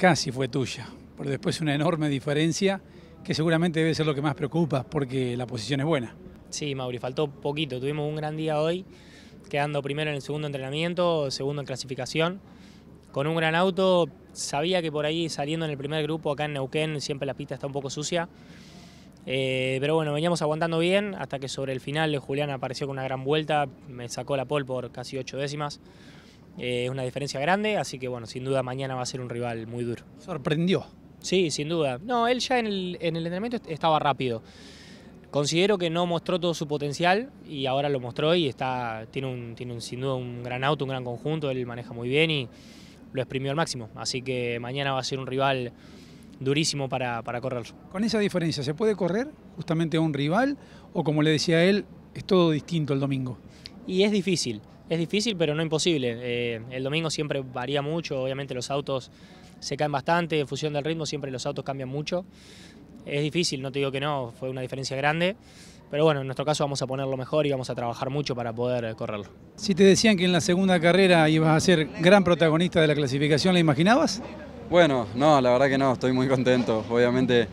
casi fue tuya, pero después una enorme diferencia que seguramente debe ser lo que más preocupa porque la posición es buena. Sí, Mauri, faltó poquito, tuvimos un gran día hoy, quedando primero en el segundo entrenamiento, segundo en clasificación, con un gran auto, sabía que por ahí saliendo en el primer grupo acá en Neuquén siempre la pista está un poco sucia, eh, pero bueno, veníamos aguantando bien hasta que sobre el final Julián apareció con una gran vuelta, me sacó la pole por casi ocho décimas. Eh, es una diferencia grande, así que bueno, sin duda mañana va a ser un rival muy duro. ¿Sorprendió? Sí, sin duda. No, él ya en el, entrenamiento estaba rápido. Considero que no mostró todo su potencial y ahora lo mostró y está, tiene, un, tiene sin duda un gran auto, un gran conjunto, él maneja muy bien y lo exprimió al máximo. Así que mañana va a ser un rival durísimo para, correr. Con esa diferencia, ¿se puede correr justamente a un rival o como le decía él, es todo distinto el domingo? Y es difícil. Es difícil, pero no imposible. Eh, el domingo siempre varía mucho, obviamente los autos se caen bastante, en función del ritmo siempre los autos cambian mucho. Es difícil, no te digo que no, fue una diferencia grande. Pero bueno, en nuestro caso vamos a ponerlo mejor y vamos a trabajar mucho para poder correrlo. Si te decían que en la segunda carrera ibas a ser gran protagonista de la clasificación, ¿la imaginabas? Bueno, no, la verdad que no, estoy muy contento. Obviamente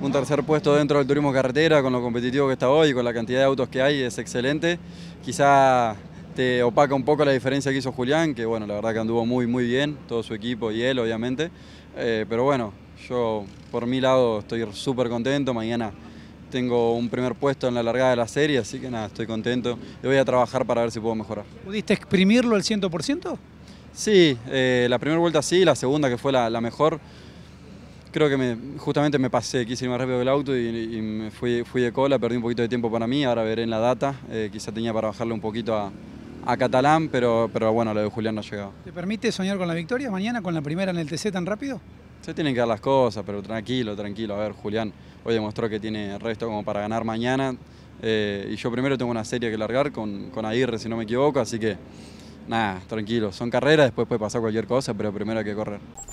un tercer puesto dentro del turismo carretera con lo competitivo que está hoy, con la cantidad de autos que hay, es excelente. Quizá te este, opaca un poco la diferencia que hizo Julián, que bueno, la verdad que anduvo muy, muy bien, todo su equipo y él, obviamente. Eh, pero bueno, yo por mi lado estoy súper contento, mañana tengo un primer puesto en la largada de la serie, así que nada, estoy contento y voy a trabajar para ver si puedo mejorar. ¿Pudiste exprimirlo al 100%? Sí, eh, la primera vuelta sí, la segunda que fue la, mejor, creo que me, justamente me pasé, quise ir más rápido del auto y, me fui, fui, de cola, perdí un poquito de tiempo para mí, ahora veré en la data, eh, quizá tenía para bajarle un poquito a, a Catalán, pero, pero bueno, lo de Julián no ha llegado. ¿Te permite soñar con la victoria mañana, con la primera en el TC tan rápido? Se tienen que dar las cosas, pero tranquilo, tranquilo. A ver, Julián hoy demostró que tiene resto como para ganar mañana. Eh, y yo primero tengo una serie que largar con, con Aguirre, si no me equivoco, así que nada, tranquilo. Son carreras, después puede pasar cualquier cosa, pero primero hay que correr.